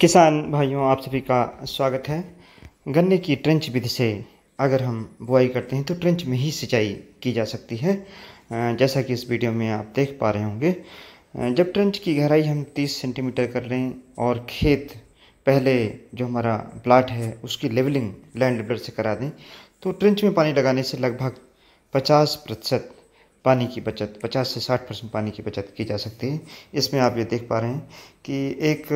किसान भाइयों आप सभी का स्वागत है गन्ने की ट्रेंच विधि से अगर हम बुआई करते हैं तो ट्रेंच में ही सिंचाई की जा सकती है जैसा कि इस वीडियो में आप देख पा रहे होंगे जब ट्रेंच की गहराई हम 30 सेंटीमीटर कर लें और खेत पहले जो हमारा प्लाट है उसकी लेवलिंग लैंड लेवलर से करा दें तो ट्रेंच में पानी लगाने से लगभग पचास प्रतिशत पानी की बचत 50 से 60 परसेंट पानी की बचत की जा सकती है इसमें आप ये देख पा रहे हैं कि एक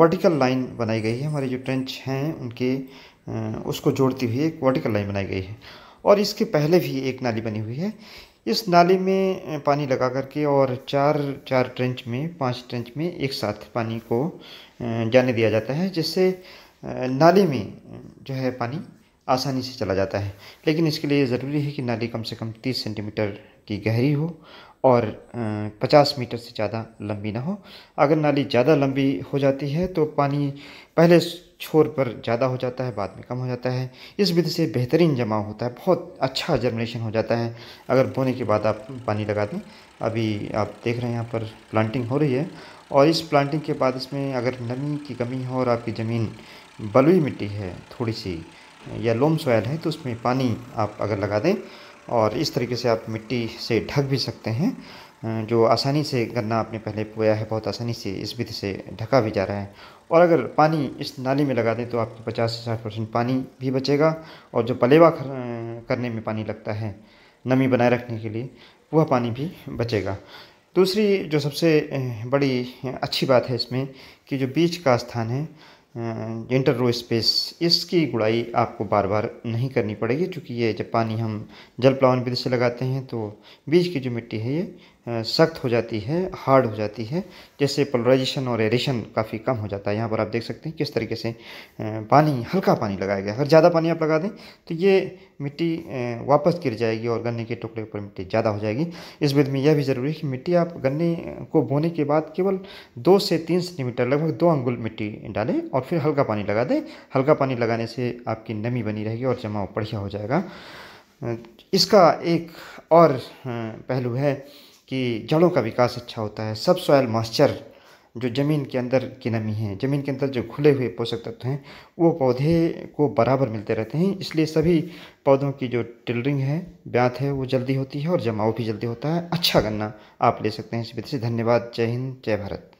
वर्टिकल लाइन बनाई गई है हमारे जो ट्रेंच हैं उनके उसको जोड़ती हुई एक वर्टिकल लाइन बनाई गई है और इसके पहले भी एक नाली बनी हुई है इस नाली में पानी लगा करके और चार चार ट्रेंच में पांच ट्रेंच में एक साथ पानी को जाने दिया जाता है जिससे नाली में जो है पानी आसानी से चला जाता है लेकिन इसके लिए ज़रूरी है कि नाली कम से कम तीस सेंटीमीटर की गहरी हो और पचास मीटर से ज़्यादा लंबी ना हो अगर नाली ज़्यादा लंबी हो जाती है तो पानी पहले छोर पर ज़्यादा हो जाता है बाद में कम हो जाता है इस विधि से बेहतरीन जमा होता है बहुत अच्छा जर्मिनेशन हो जाता है अगर बोने के बाद आप पानी लगा दें अभी आप देख रहे हैं यहाँ पर प्लांटिंग हो रही है और इस प्लांटिंग के बाद इसमें अगर नमी की कमी हो और आपकी ज़मीन बलुई मिट्टी है थोड़ी सी या लोम सॉयल है तो उसमें पानी आप अगर लगा दें और इस तरीके से आप मिट्टी से ढक भी सकते हैं जो आसानी से गन्ना आपने पहले पोया है बहुत आसानी से इस विधि से ढका भी जा रहा है और अगर पानी इस नाली में लगा दें तो आपके 50 से 60 परसेंट पानी भी बचेगा और जो पलेवा करने में पानी लगता है नमी बनाए रखने के लिए वह पानी भी बचेगा दूसरी जो सबसे बड़ी अच्छी बात है इसमें कि जो बीज का स्थान है इंटर रो स्पेस इसकी गुड़ाई आपको बार बार नहीं करनी पड़ेगी क्योंकि ये जब पानी हम जल प्लावन विधि से लगाते हैं तो बीज की जो मिट्टी है ये सख्त हो जाती है हार्ड हो जाती है जैसे पोलराइजेशन और एरेशन काफ़ी कम हो जाता है यहाँ पर आप देख सकते हैं किस तरीके से पानी हल्का पानी लगाया गया अगर ज़्यादा पानी आप लगा दें तो ये मिट्टी वापस गिर जाएगी और गन्ने के टुकड़े पर मिट्टी ज़्यादा हो जाएगी इस विध में यह भी ज़रूरी है कि मिट्टी आप गन्ने को बोने के बाद केवल दो से तीन सेंटीमीटर लगभग दो अंगुल मिट्टी डालें और फिर हल्का पानी लगा दें हल्का पानी लगाने से आपकी नमी बनी रहेगी और जमाव बढ़िया हो जाएगा इसका एक और पहलू है कि जड़ों का विकास अच्छा होता है सब सॉयल मॉइस्चर जो ज़मीन के अंदर की नमी है ज़मीन के अंदर जो खुले हुए पोषक तत्व हैं वो पौधे को बराबर मिलते रहते हैं इसलिए सभी पौधों की जो टिलरिंग है ब्यात है वो जल्दी होती है और जमाव भी जल्दी होता है अच्छा गन्ना आप ले सकते हैं इस विधि से धन्यवाद जय हिंद जय भारत